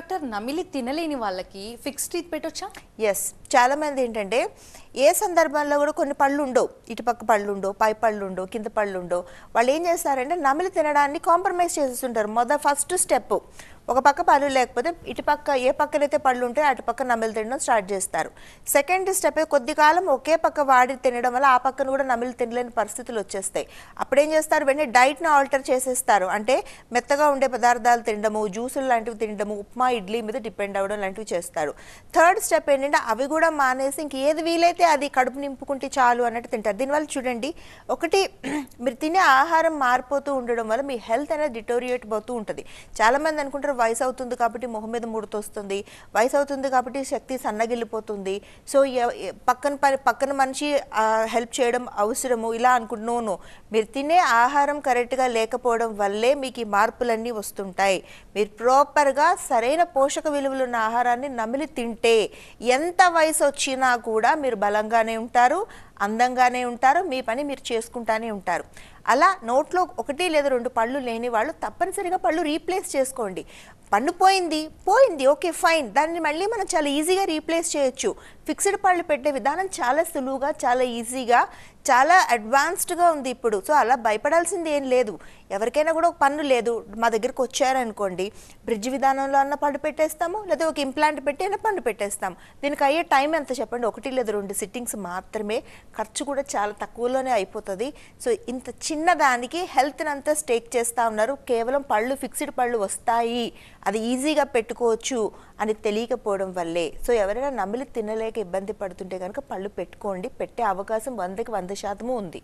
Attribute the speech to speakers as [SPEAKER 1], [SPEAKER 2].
[SPEAKER 1] doctor నమిలి తినలేని వాళ్ళకి fix teeth పెట్టొచ్చా ఎస్ చాలామంది ఏంటంటే ఏ సందర్భంలో కూడా కొన్ని పళ్ళు ఉండవు ఇటుపక్క పళ్ళు ఉండవు పై పళ్ళు ఉండవు కింద పళ్ళు ఉండవు వాళ్ళు ఏం చేస్తారంటే నమిలి తినడాన్ని కాంప్రమైజ్ చేసేస్తుంటారు మొదటి ఫస్ట్ స్టెప్ ఒక పక్క పళ్ళు లేకపోతే ఇటుపక్క ఏ పక్కనైతే పళ్ళు ఉంటాయో అటు పక్క నమిలి తినడం స్టార్ట్ చేస్తారు సెకండ్ స్టెప్ కొద్ది కాలం ఒకే పక్క వాడి తినడం వల్ల ఆ పక్కన కూడా నమిలి తినలేని పరిస్థితులు వచ్చేస్తాయి అప్పుడేం చేస్తారు వెంటనే డైట్ను ఆల్టర్ చేసేస్తారు అంటే మెత్తగా ఉండే పదార్థాలు తినడము జ్యూసులు లాంటివి తినడము ఉప్మా ఇడ్లీ మీద డిపెండ్ అవ్వడం లాంటివి చేస్తారు థర్డ్ స్టెప్ ఏంటంటే అవి కూడా మానేసి ఇంక ఏది వీలైతే అది కడుపు నింపుకుంటే చాలు అన్నట్టు తింటారు దీనివల్ల చూడండి ఒకటి మీరు తినే ఆహారం మారిపోతూ ఉండడం వల్ల మీ హెల్త్ అనేది డిటోరియేట్ అవుతూ ఉంటుంది చాలామంది అనుకుంటారు కూడా వయసు అవుతుంది కాబట్టి మొహం మీద ముడతొస్తుంది వయసు అవుతుంది కాబట్టి శక్తి సన్నగిల్లిపోతుంది సో పక్కన పక్కన మనిషి హెల్ప్ చేయడం అవసరము ఇలా అనుకుంటున్నాను మీరు తినే ఆహారం కరెక్ట్గా లేకపోవడం వల్లే మీకు ఈ మార్పులన్నీ వస్తుంటాయి మీరు ప్రాపర్గా సరైన పోషక విలువలున్న ఆహారాన్ని నమిలి తింటే ఎంత వయసు వచ్చినా కూడా మీరు బలంగానే ఉంటారు అందంగానే ఉంటారు మీ పని మీరు చేసుకుంటానే ఉంటారు అలా నోట్లో ఒకటి లేదా రెండు పళ్ళు లేని వాళ్ళు తప్పనిసరిగా పళ్ళు రీప్లేస్ చేసుకోండి పన్ను పోయింది పోయింది ఓకే ఫైన్ దాన్ని మళ్ళీ మనం చాలా ఈజీగా రీప్లేస్ చేయొచ్చు ఫిక్స్డ్ పళ్ళు పెట్టే విధానం చాలా సులువుగా చాలా ఈజీగా చాలా అడ్వాన్స్డ్గా ఉంది ఇప్పుడు సో అలా భయపడాల్సింది ఏం లేదు ఎవరికైనా కూడా ఒక పన్ను లేదు మా దగ్గరికి వచ్చారనుకోండి బ్రిడ్జ్ విధానంలో అన్న పళ్ళు పెట్టేస్తాము లేదా ఒక ఇంప్లాంట్ పెట్టి అయినా పన్ను పెట్టేస్తాము దీనికి అయ్యే టైం ఎంత చెప్పండి ఒకటి లేదా రెండు సిట్టింగ్స్ మాత్రమే ఖర్చు కూడా చాలా తక్కువలోనే అయిపోతుంది సో ఇంత చిన్న దానికి హెల్త్ని అంతా స్టేక్ చేస్తూ ఉన్నారు కేవలం పళ్ళు ఫిక్స్డ్ పళ్ళు వస్తాయి అది ఈజీగా పెట్టుకోవచ్చు అని తెలియకపోవడం వల్లే సో ఎవరైనా నమిలి తినలేక ఇబ్బంది పడుతుంటే కనుక పళ్ళు పెట్టుకోండి పెట్టే అవకాశం వందకి వంద శాతము ఉంది